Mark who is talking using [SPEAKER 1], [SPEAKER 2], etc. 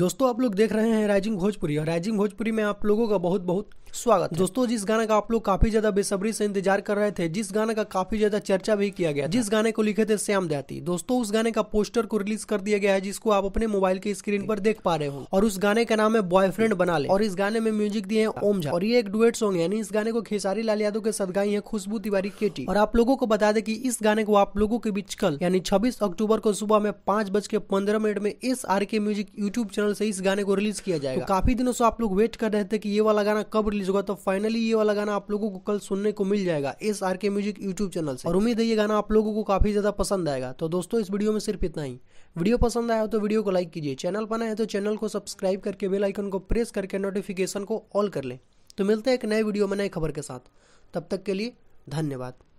[SPEAKER 1] दोस्तों आप लोग देख रहे हैं राइजिंग भोजपुरी और राइजिंग भोजपुरी में आप लोगों का बहुत बहुत स्वागत दोस्तों जिस गाने का आप लोग काफी ज्यादा बेसब्री से इंतजार कर रहे थे जिस गाने का काफी ज्यादा चर्चा भी किया गया जिस गाने को लिखे थे श्याम दयाती दोस्तों उस गाने का पोस्टर को रिलीज कर दिया गया है जिसको आप अपने मोबाइल के स्क्रीन पर देख पा रहे हो और उस गाने का नाम है बॉयफ्रेंड बना ले और इस गाने में म्यूजिक दिए ओम झा और ये एक डुएट सॉन्ग यानी इस गाने को खेसारी लाल यादव के सदगाई है खुशबू तिवारी केटी और आप लोगों को बता दे की इस गाने को आप लोगों के बीच कल यानी छब्बीस अक्टूबर को सुबह में पांच बज के पंद्रह मिनट में S R K music YouTube channel से इस गाने को रिलीज किया जाएगा तो काफी दिनों से आप लोग वेट कर रहे थे कि ये वाला गाना कब रिलीज होगा तो फाइनली ये वाला गाना आप लोगों को कल सुनने को मिल जाएगा इस are K music YouTube channel से और उम्मीद है ये गाना आप लोगों को काफी ज्यादा पसंद आएगा तो दोस्तों इस वीडियो में सिर्फ इतना ही वीडियो पसंद आया तो वीडियो को लाइक कीजिए चैनल बना है तो चैनल को सब्सक्राइब करके बेल आइकन को प्रेस करके नोटिफिकेशन को ऑल कर लें तो मिलते हैं एक नए वीडियो में नए खबर के साथ तब तक के लिए
[SPEAKER 2] धन्यवाद